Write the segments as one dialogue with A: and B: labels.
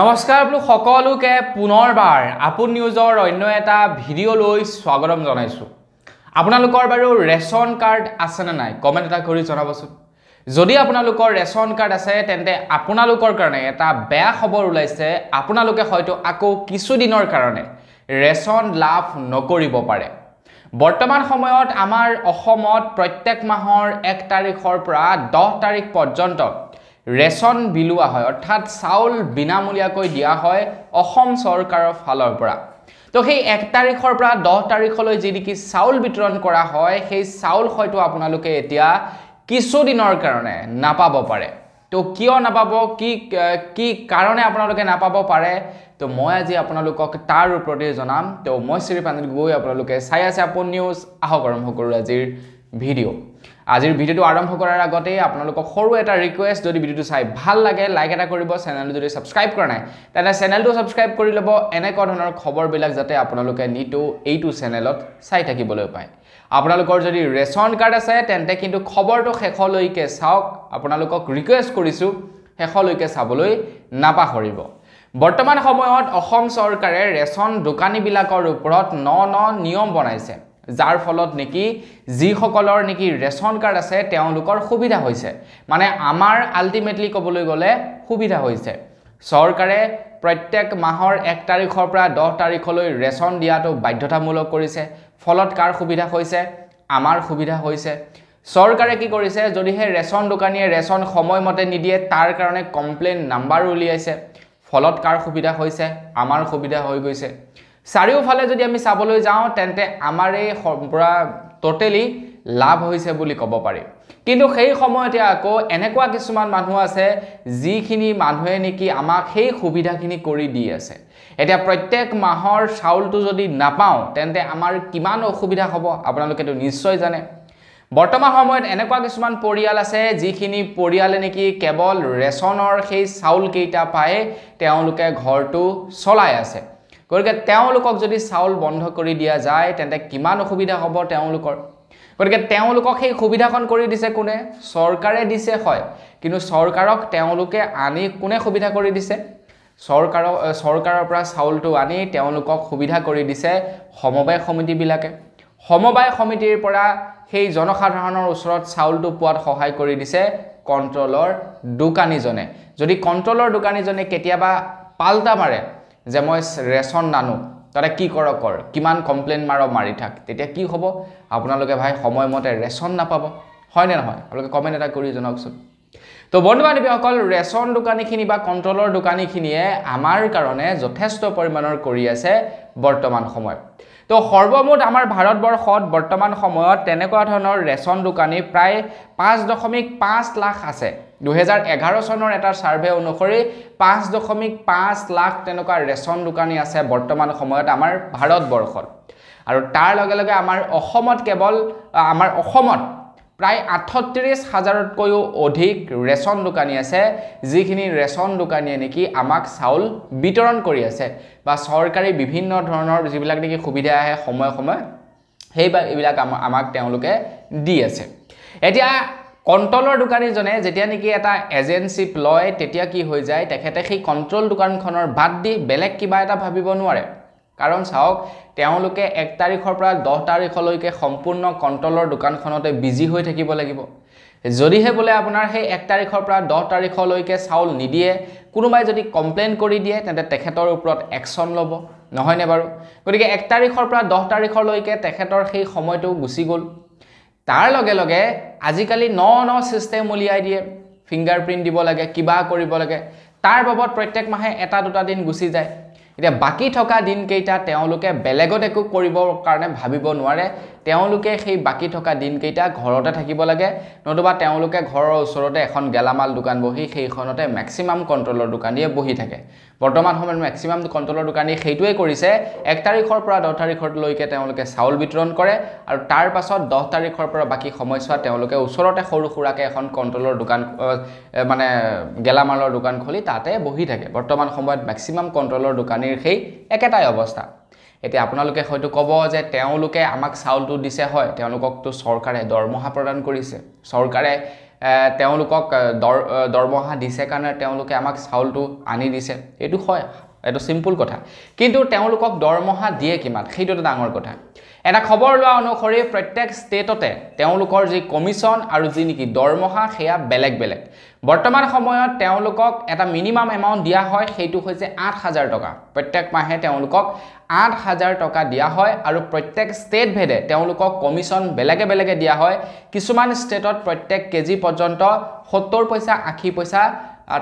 A: নমস্কাৰ আপোনালোক সকলোকে পুনৰবাৰ আপোন নিউজৰ অন্য এটা ভিডিঅ'লৈ স্বাগতম জনাইছোঁ আপোনালোকৰ বাৰু ৰেচন কাৰ্ড আছে নে নাই কমেণ্ট এটা কৰি জনাবচোন যদি আপোনালোকৰ ৰেচন কাৰ্ড আছে তেন্তে আপোনালোকৰ কাৰণে এটা বেয়া খবৰ ওলাইছে আপোনালোকে হয়তো আকৌ কিছুদিনৰ কাৰণে ৰেচন লাভ নকৰিব পাৰে বৰ্তমান সময়ত আমাৰ অসমত প্ৰত্যেক মাহৰ এক তাৰিখৰ পৰা দহ তাৰিখ পৰ্যন্ত ৰেচন বিলোৱা হয় অৰ্থাৎ চাউল বিনামূলীয়াকৈ দিয়া হয় অসম চৰকাৰৰ ফালৰ পৰা তো সেই এক তাৰিখৰ পৰা দহ তাৰিখলৈ যি নেকি চাউল বিতৰণ কৰা হয় সেই চাউল হয়তো আপোনালোকে এতিয়া কিছুদিনৰ কাৰণে নাপাব পাৰে তো কিয় নাপাব কি কি কাৰণে আপোনালোকে নাপাব পাৰে তো মই আজি আপোনালোকক তাৰ ওপৰতে জনাম তো মই শ্ৰী পানীল গগৈ আপোনালোকে চাই আছে আপোন নিউজ আহক আৰম্ভ কৰোঁ আজিৰ ভিডিঅ' আজিৰ ভিডিওটো আৰম্ভ কৰাৰ আগতেই আপোনালোকক সৰু এটা ৰিকুৱেষ্ট যদি ভিডিওটো চাই ভাল লাগে লাইক এটা কৰিব চেনেলটো যদি ছাবস্ক্ৰাইব কৰা নাই তেন্তে চেনেলটো ছাবস্ক্ৰাইব কৰি ল'ব এনেকুৱা ধৰণৰ খবৰবিলাক যাতে আপোনালোকে নিতৌ এইটো চেনেলত চাই থাকিবলৈ পায় আপোনালোকৰ যদি ৰেচন কাৰ্ড আছে তেন্তে কিন্তু খবৰটো শেষলৈকে চাওক আপোনালোকক ৰিকুৱেষ্ট কৰিছোঁ শেষলৈকে চাবলৈ নাপাহৰিব বৰ্তমান সময়ত অসম চৰকাৰে ৰেচন দোকানীবিলাকৰ ওপৰত ন ন নিয়ম বনাইছে যাৰ ফলত নেকি যিসকলৰ নেকি ৰেচন কাৰ্ড আছে তেওঁলোকৰ সুবিধা হৈছে মানে আমাৰ আল্টিমেটলি ক'বলৈ গ'লে সুবিধা হৈছে চৰকাৰে প্ৰত্যেক মাহৰ এক তাৰিখৰ পৰা দহ তাৰিখলৈ ৰেচন দিয়াটো বাধ্যতামূলক কৰিছে ফলত কাৰ সুবিধা হৈছে আমাৰ সুবিধা হৈছে চৰকাৰে কি কৰিছে যদিহে ৰেচন দোকানীয়ে ৰেচন সময়মতে নিদিয়ে তাৰ কাৰণে কমপ্লেইন নাম্বাৰো উলিয়াইছে ফলত কাৰ সুবিধা হৈছে আমাৰ সুবিধা হৈ গৈছে চাৰিওফালে যদি আমি চাবলৈ যাওঁ তেন্তে আমাৰ এই পৰা ট'টেলি লাভ হৈছে বুলি ক'ব পাৰি কিন্তু সেই সময়তে আকৌ এনেকুৱা কিছুমান মানুহ আছে যিখিনি মানুহে নেকি আমাক সেই সুবিধাখিনি কৰি দি আছে এতিয়া প্ৰত্যেক মাহৰ চাউলটো যদি নাপাওঁ তেন্তে আমাৰ কিমান অসুবিধা হ'ব আপোনালোকেতো নিশ্চয় জানে বৰ্তমান সময়ত এনেকুৱা কিছুমান পৰিয়াল আছে যিখিনি পৰিয়ালে নেকি কেৱল ৰেচনৰ সেই চাউলকেইটা পায়ে তেওঁলোকে ঘৰটো চলাই আছে গতিকে তেওঁলোকক যদি চাউল বন্ধ কৰি দিয়া যায় তেন্তে কিমান অসুবিধা হ'ব তেওঁলোকৰ গতিকে তেওঁলোকক সেই সুবিধাখন কৰি দিছে কোনে চৰকাৰে দিছে হয় কিন্তু চৰকাৰক তেওঁলোকে আনি কোনে সুবিধা কৰি দিছে চৰকাৰক চৰকাৰৰ পৰা চাউলটো আনি তেওঁলোকক সুবিধা কৰি দিছে সমবায় সমিতিবিলাকে সমবায় সমিতিৰ পৰা সেই জনসাধাৰণৰ ওচৰত চাউলটো পোৱাত সহায় কৰি দিছে কণ্ট্ৰলৰ দোকানীজনে যদি কণ্ট্ৰলৰ দোকানীজনে কেতিয়াবা পাল্টা মাৰে যে মই ৰেচন নানো তাতে কি কৰ কৰ কিমান কমপ্লেইন মাৰ মাৰি থাক তেতিয়া কি হ'ব আপোনালোকে ভাই সময়মতে ৰেচন নাপাব হয়নে নহয় আপোনালোকে কমেণ্ট এটা কৰি জনাওকচোন তো বন্ধু বান্ধৱীসকল ৰেচন দোকানীখিনি বা কণ্ট্ৰলৰ দোকানীখিনিয়ে আমাৰ কাৰণে যথেষ্ট পৰিমাণৰ কৰি আছে বৰ্তমান সময়ত তো সৰ্বমুঠ আমাৰ ভাৰতবৰ্ষত বৰ্তমান সময়ত তেনেকুৱা ধৰণৰ ৰেচন দোকানী প্ৰায় পাঁচ দশমিক পাঁচ লাখ আছে দুহেজাৰ এঘাৰ চনৰ এটা ছাৰ্ভে অনুসৰি পাঁচ দশমিক পাঁচ লাখ তেনেকুৱা ৰেচন দোকানী আছে বৰ্তমান সময়ত আমাৰ ভাৰতবৰ্ষত আৰু তাৰ লগে লগে আমাৰ অসমত কেৱল আমাৰ অসমত প্ৰায় আঠত্ৰিছ হাজাৰতকৈও অধিক ৰেচন দোকানী আছে যিখিনি ৰেচন দোকানীয়ে নেকি আমাক চাউল বিতৰণ কৰি আছে বা চৰকাৰী বিভিন্ন ধৰণৰ যিবিলাক নেকি সুবিধা আহে সময়ে সময়ে সেইবিলাক আমাক তেওঁলোকে দি আছে এতিয়া কণ্ট্ৰলৰ দোকানীজনে যেতিয়া নেকি এটা এজেঞ্চিপ লয় তেতিয়া কি হৈ যায় তেখেতে সেই কণ্ট্ৰল দোকানখনৰ বাদ দি বেলেগ কিবা এটা ভাবিব নোৱাৰে কাৰণ চাওক তেওঁলোকে এক তাৰিখৰ পৰা দহ তাৰিখলৈকে সম্পূৰ্ণ কণ্ট্ৰলৰ দোকানখনতে বিজি হৈ থাকিব লাগিব যদিহে বোলে আপোনাৰ সেই এক তাৰিখৰ পৰা দহ তাৰিখলৈকে চাউল নিদিয়ে কোনোবাই যদি কমপ্লেইন কৰি দিয়ে তেন্তে তেখেতৰ ওপৰত একশ্যন ল'ব নহয়নে বাৰু গতিকে এক তাৰিখৰ পৰা দহ তাৰিখলৈকে তেখেতৰ সেই সময়টো গুচি গ'ল তাৰ লগে লগে আজিকালি ন ন ছিষ্টেম উলিয়াই দিয়ে ফিংগাৰ প্ৰিণ্ট দিব লাগে কিবা কৰিব লাগে তাৰ বাবদ প্ৰত্যেক মাহে এটা দুটা দিন গুচি যায় এতিয়া বাকী থকা দিনকেইটা তেওঁলোকে বেলেগত একো কৰিবৰ কাৰণে ভাবিব নোৱাৰে তেওঁলোকে সেই বাকী থকা দিনকেইটা ঘৰতে থাকিব লাগে নতুবা তেওঁলোকে ঘৰৰ ওচৰতে এখন গেলামাল দোকান বহি সেইখনতে মেক্সিমাম কণ্ট্ৰলৰ দোকানীয়ে বহি থাকে বৰ্তমান সময়ত মেক্সিমাম কণ্ট্ৰলৰ দোকানীয়ে সেইটোৱে কৰিছে এক তাৰিখৰ পৰা দহ তাৰিখলৈকে তেওঁলোকে চাউল বিতৰণ কৰে আৰু তাৰ পাছত দহ তাৰিখৰ পৰা বাকী সময়ছোৱাত তেওঁলোকে ওচৰতে সৰু সুৰাকৈ এখন কণ্ট্ৰলৰ দোকান মানে গেলামালৰ দোকান খুলি তাতে বহি থাকে বৰ্তমান সময়ত মেক্সিমাম কণ্ট্ৰলৰ দোকানী পানীৰ সেই একেটাই অৱস্থা এতিয়া আপোনালোকে হয়তো ক'ব যে তেওঁলোকে আমাক চাউলটো দিছে হয় তেওঁলোককতো চৰকাৰে দৰমহা প্ৰদান কৰিছে চৰকাৰে তেওঁলোকক দৰমহা দিছে কাৰণে তেওঁলোকে আমাক চাউলটো আনি দিছে এইটো হয় এইটো চিম্পুল কথা কিন্তু তেওঁলোকক দৰমহা দিয়ে কিমান সেইটো এটা ডাঙৰ কথা এটা খবৰ লোৱা অনুসৰি প্ৰত্যেক ষ্টেটতে তেওঁলোকৰ যি কমিছন আৰু যি নেকি দৰমহা সেয়া বেলেগ বেলেগ বৰ্তমান সময়ত তেওঁলোকক এটা মিনিমাম এমাউণ্ট দিয়া হয় সেইটো হৈছে আঠ হাজাৰ টকা প্ৰত্যেক মাহে তেওঁলোকক আঠ হাজাৰ টকা দিয়া হয় আৰু প্ৰত্যেক ষ্টেটভেদে তেওঁলোকক কমিশ্যন বেলেগে বেলেগে দিয়া হয় কিছুমান ষ্টেটত প্ৰত্যেক কেজি পৰ্যন্ত সত্তৰ পইচা আশী পইচা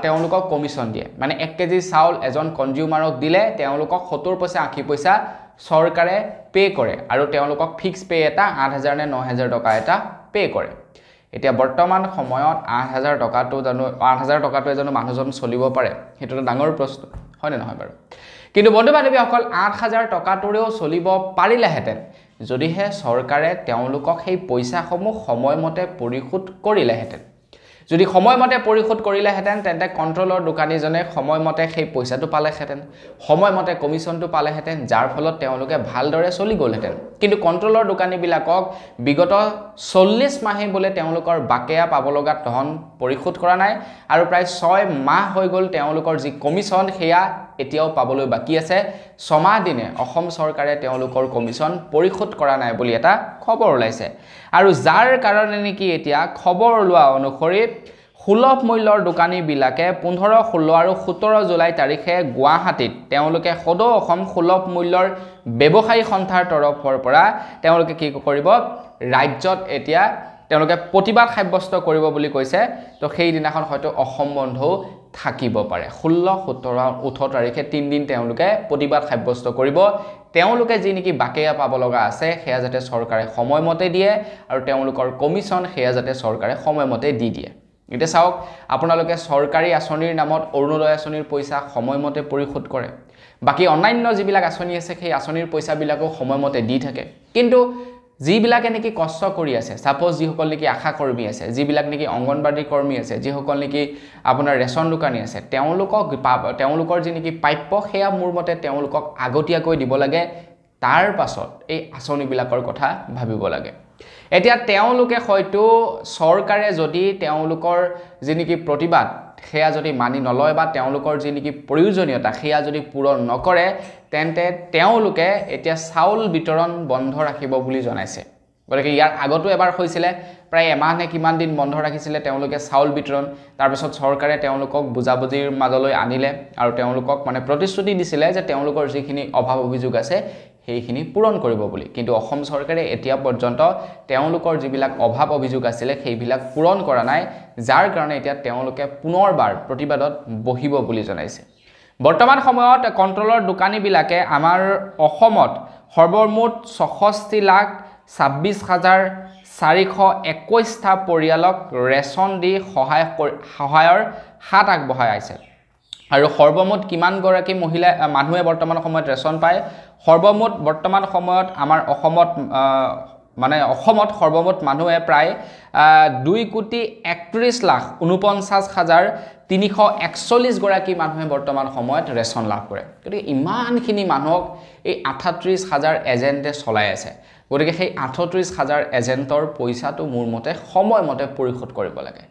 A: তেওঁলোকক কমিশ্যন দিয়ে মানে এক কেজি চাউল এজন কনজিউমাৰক দিলে তেওঁলোকক সত্তৰ পইচা আশী পইচা চৰকাৰে পে' কৰে আৰু তেওঁলোকক ফিক্স পে' এটা আঠ হাজাৰ নে ন হাজাৰ টকা এটা পে' কৰে এতিয়া বৰ্তমান সময়ত আঠ হাজাৰ টকাটো জানো আঠ হাজাৰ টকাটোৱে জানো মানুহজন চলিব পাৰে সেইটো এটা ডাঙৰ প্ৰশ্ন হয়নে নহয় বাৰু কিন্তু বন্ধু বান্ধৱীসকল আঠ হাজাৰ টকাটোৰেও চলিব পাৰিলেহেঁতেন যদিহে চৰকাৰে তেওঁলোকক সেই পইচাসমূহ সময়মতে পৰিশোধ কৰিলেহেঁতেন যদি সময়মতে পৰিশোধ কৰিলেহেঁতেন তেন্তে কণ্ট্ৰলৰ দোকানীজনে সময়মতে সেই পইচাটো পালেহেঁতেন সময়মতে কমিশ্যনটো পালেহেঁতেন যাৰ ফলত তেওঁলোকে ভালদৰে চলি গ'লহেঁতেন কিন্তু কণ্ট্ৰলৰ দোকানীবিলাকক বিগত চল্লিছ মাহেই বোলে তেওঁলোকৰ বাকেয়া পাব লগা ধন পৰিশোধ কৰা নাই আৰু প্ৰায় ছয় মাহ হৈ গ'ল তেওঁলোকৰ যি কমিশ্যন সেয়া এতিয়াও পাবলৈ বাকী আছে ছমাহ দিনে অসম চৰকাৰে তেওঁলোকৰ কমিছন পৰিশোধ কৰা নাই বুলি এটা খবৰ ওলাইছে আৰু যাৰ কাৰণে নেকি এতিয়া খবৰ ওলোৱা অনুসৰি সুলভ মূল্যৰ দোকানীবিলাকে পোন্ধৰ ষোল্ল আৰু সোতৰ জুলাই তাৰিখে গুৱাহাটীত তেওঁলোকে সদৌ অসম সুলভ মূল্যৰ ব্যৱসায়ী সন্থাৰ তৰফৰ পৰা তেওঁলোকে কি কৰিব ৰাজ্যত এতিয়া তেওঁলোকে প্ৰতিবাদ সাব্যস্ত কৰিব বুলি কৈছে তো সেইদিনাখন হয়তো অসম বন্ধু থাকিব পাৰে ষোল্ল সোতৰ ওঠৰ তাৰিখে তিনিদিন তেওঁলোকে প্ৰতিবাদ সাব্যস্ত কৰিব তেওঁলোকে যি নেকি বাকেয়া পাব লগা আছে সেয়া যাতে চৰকাৰে সময়মতে দিয়ে আৰু তেওঁলোকৰ কমিশ্যন সেয়া যাতে চৰকাৰে সময়মতে দি দিয়ে এতিয়া চাওক আপোনালোকে চৰকাৰী আঁচনিৰ নামত অৰুণোদয় আঁচনিৰ পইচা সময়মতে পৰিশোধ কৰে বাকী অন্যান্য যিবিলাক আঁচনি আছে সেই আঁচনিৰ পইচাবিলাকো সময়মতে দি থাকে কিন্তু যিবিলাকে নেকি কষ্ট কৰি আছে ছাপ'জ যিসকল নেকি আশাকৰ্মী আছে যিবিলাক নেকি অংগনবাদী কৰ্মী আছে যিসকল নেকি আপোনাৰ ৰেচন দোকানী আছে তেওঁলোকক তেওঁলোকৰ যি নেকি প্ৰাপ্য সেয়া মোৰ মতে তেওঁলোকক আগতীয়াকৈ দিব লাগে তাৰ পাছত এই আঁচনিবিলাকৰ কথা ভাবিব লাগে এতিয়া তেওঁলোকে হয়তো চৰকাৰে যদি তেওঁলোকৰ যি নেকি প্ৰতিবাদ সেয়া যদি মানি নলয় বা তেওঁলোকৰ যি নেকি প্ৰয়োজনীয়তা সেয়া যদি পূৰণ নকৰে তেন্তে তেওঁলোকে এতিয়া চাউল বিতৰণ বন্ধ ৰাখিব বুলি জনাইছে গতিকে ইয়াৰ আগতো এবাৰ হৈছিলে প্ৰায় এমাহ নে কিমান দিন বন্ধ ৰাখিছিলে তেওঁলোকে চাউল বিতৰণ তাৰপিছত চৰকাৰে তেওঁলোকক বুজাবুজিৰ মাজলৈ আনিলে আৰু তেওঁলোকক মানে প্ৰতিশ্ৰুতি দিছিলে যে তেওঁলোকৰ যিখিনি অভাৱ অভিযোগ আছে সেইখিনি পূৰণ কৰিব বুলি কিন্তু অসম চৰকাৰে এতিয়া পৰ্যন্ত তেওঁলোকৰ যিবিলাক অভাৱ অভিযোগ আছিলে সেইবিলাক পূৰণ কৰা নাই যাৰ কাৰণে এতিয়া তেওঁলোকে পুনৰবাৰ প্ৰতিবাদত বহিব বুলি জনাইছে বৰ্তমান সময়ত কণ্ট্ৰলৰ দোকানীবিলাকে আমাৰ অসমত সৰ্বমুঠ ছষষ্ঠি লাখ ছাব্বিছ হাজাৰ চাৰিশ একৈছটা পৰিয়ালক ৰেচন দি সহায় কৰি সহায়ৰ হাত আগবঢ়াই আহিছে আৰু সৰ্বমুঠ কিমানগৰাকী মহিলা মানুহে বৰ্তমান সময়ত ৰেচন পায় সৰ্বমুঠ বৰ্তমান সময়ত আমাৰ অসমত মানে অসমত সৰ্বমুঠ মানুহে প্ৰায় দুই কোটি একত্ৰিছ লাখ ঊনপঞ্চাছ হাজাৰ তিনিশ একচল্লিছগৰাকী মানুহে বৰ্তমান সময়ত ৰেচন লাভ কৰে গতিকে ইমানখিনি মানুহক এই আঠাত্ৰিছ হাজাৰ এজেণ্টে চলাই আছে গতিকে সেই আঠত্ৰিছ হাজাৰ এজেণ্টৰ পইচাটো মোৰ মতে সময়মতে পৰিশোধ কৰিব লাগে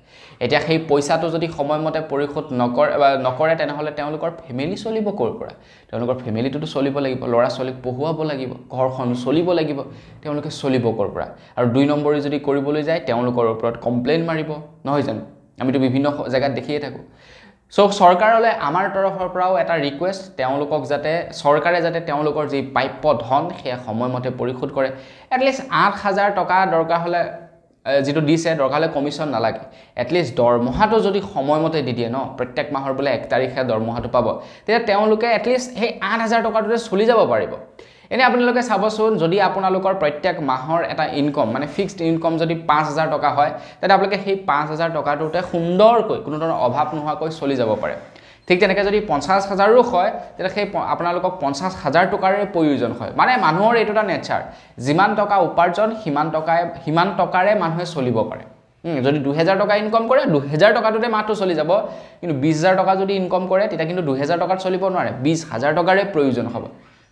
A: এতিয়া সেই পইচাটো যদি সময়মতে পৰিশোধ নকৰে বা নকৰে তেনেহ'লে তেওঁলোকৰ ফেমিলি চলিব ক'ৰ পৰা তেওঁলোকৰ ফেমিলিটোতো চলিব লাগিব ল'ৰা ছোৱালীক পঢ়ুৱাব লাগিব ঘৰখন চলিব লাগিব তেওঁলোকে চলিব ক'ৰ পৰা আৰু দুই নম্বৰী যদি কৰিবলৈ যায় তেওঁলোকৰ ওপৰত কমপ্লেইন মাৰিব নহয় জানো আমিতো বিভিন্ন জেগাত দেখিয়ে থাকোঁ চ' চৰকাৰলৈ আমাৰ তৰফৰ পৰাও এটা ৰিকুৱেষ্ট তেওঁলোকক যাতে চৰকাৰে যাতে তেওঁলোকৰ যি প্ৰাপ্য ধন সেয়া সময়মতে পৰিশোধ কৰে এটলিষ্ট আঠ হাজাৰ টকা দৰকাৰ হ'লে যিটো দিছে দৰকাৰ হ'লে কমিশ্যন নালাগে এটলিষ্ট দৰমহাটো যদি সময়মতে দি দিয়ে ন প্ৰত্যেক মাহৰ বোলে এক তাৰিখে দৰমহাটো পাব তেতিয়া তেওঁলোকে এটলিষ্ট সেই আঠ হাজাৰ টকাটোতে চলি যাব পাৰিব এনেই আপোনালোকে চাবচোন যদি আপোনালোকৰ প্ৰত্যেক মাহৰ এটা ইনকম মানে ফিক্সড ইনকম যদি পাঁচ হাজাৰ টকা হয় তেন্তে আপোনালোকে সেই পাঁচ হাজাৰ টকাটোতে সুন্দৰকৈ কোনো ধৰণৰ অভাৱ নোহোৱাকৈ চলি যাব পাৰে ঠিক তেনেকৈ যদি পঞ্চাছ হাজাৰো হয় তেতিয়া সেই আপোনালোকক পঞ্চাছ হাজাৰ টকাৰে প্ৰয়োজন হয় মানে মানুহৰ এইটো এটা নেচাৰ যিমান টকা উপাৰ্জন সিমান টকাই সিমান টকাৰে মানুহে চলিব পাৰে যদি দুহেজাৰ টকা ইনকম কৰে দুহেজাৰ টকাটোতে মাহটো চলি যাব কিন্তু বিছ হাজাৰ টকা যদি ইনকম কৰে তেতিয়া কিন্তু দুহেজাৰ টকাত চলিব নোৱাৰে বিছ হাজাৰ টকাৰে প্ৰয়োজন হ'ব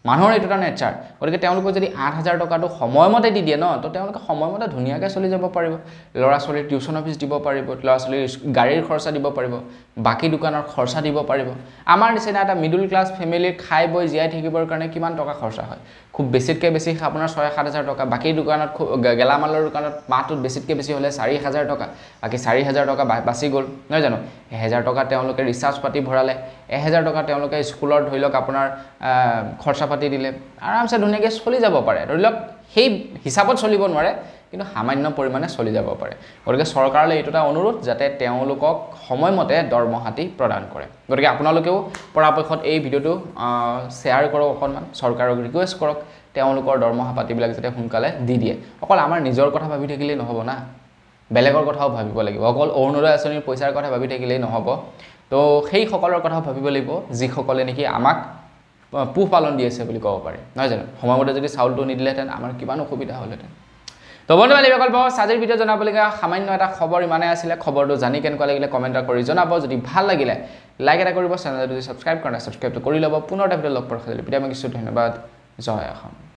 A: মানুহৰ এইটো এটা নেচাৰ গতিকে তেওঁলোকক যদি আঠ হাজাৰ টকাটো সময়মতে দি দিয়ে ন তো তেওঁলোকে সময়মতে ধুনীয়াকৈ চলি যাব পাৰিব ল'ৰা ছোৱালীৰ টিউশ্যন অফিচ দিব পাৰিব ল'ৰা ছোৱালীৰ গাড়ীৰ খৰচা দিব পাৰিব বাকী দোকানৰ খৰচা দিব পাৰিব আমাৰ নিচিনা এটা মিডল ক্লাছ ফেমিলিৰ খাই বৈ জীয়াই থাকিবৰ কাৰণে কিমান টকা খৰচা হয় খুব বেছিতকৈ বেছি আপোনাৰ ছয় সাত হাজাৰ টকা বাকী দোকানত গেলামালৰ দোকানত মাহটোত বেছিতকৈ বেছি হ'লে চাৰি হাজাৰ টকা বাকী চাৰি হাজাৰ টকা বাচি গ'ল নহয় জানো এহেজাৰ টকা তেওঁলোকে ৰিচাৰ্জ পাতি ভৰালে এহেজাৰ টকা তেওঁলোকে স্কুলৰ ধৰি লওক আপোনাৰ খৰচা পাতি দিলে আৰামছে ধুনীয়াকৈ চলি যাব পাৰে ধৰি লওক সেই হিচাপত চলিব নোৱাৰে কিন্তু সামান্য পৰিমাণে চলি যাব পাৰে গতিকে চৰকাৰলৈ এইটো এটা অনুৰোধ যাতে তেওঁলোকক সময়মতে দৰমহাতি প্ৰদান কৰে গতিকে আপোনালোকেও পৰাপক্ষত এই ভিডিঅ'টো শ্বেয়াৰ কৰক অকণমান চৰকাৰক ৰিকুৱেষ্ট কৰক তেওঁলোকৰ দৰমহা পাতিবিলাক যাতে সোনকালে দি দিয়ে অকল আমাৰ নিজৰ কথা ভাবি থাকিলেই নহ'ব না বেলেগৰ কথাও ভাবিব লাগিব অকল অৰুণোদয় আঁচনিৰ পইচাৰ কথা ভাবি থাকিলেই নহ'ব তো সেইসকলৰ কথাও ভাবিব লাগিব যিসকলে নেকি আমাক পোহপালন দি আছে বুলি ক'ব পাৰে নহয় জানো সময়মতে যদি চাউলটো নিদিলেহেঁতেন আমাৰ কিমান অসুবিধা হ'লহেঁতেন তো বন্ধু বান্ধৱী বিকল্প আজিৰ ভিডিঅ' জনাবলগীয়া সামান্য এটা খবৰ ইমানেই আছিলে খবৰটো জানি কেনেকুৱা লাগিলে কমেণ্ট এটা কৰি জনাব যদি ভাল লাগিলে লাইক এটা কৰিব চেনেলটো যদি ছাবস্ক্ৰাইব কৰা নাই ছাবস্ক্ৰাইবটো কৰি ল'ব পুনৰ এটা ভিডিঅ' লগ পৰা খাইছিলোঁ তেতিয়া মই কিছু ধন্যবাদ জয় অসম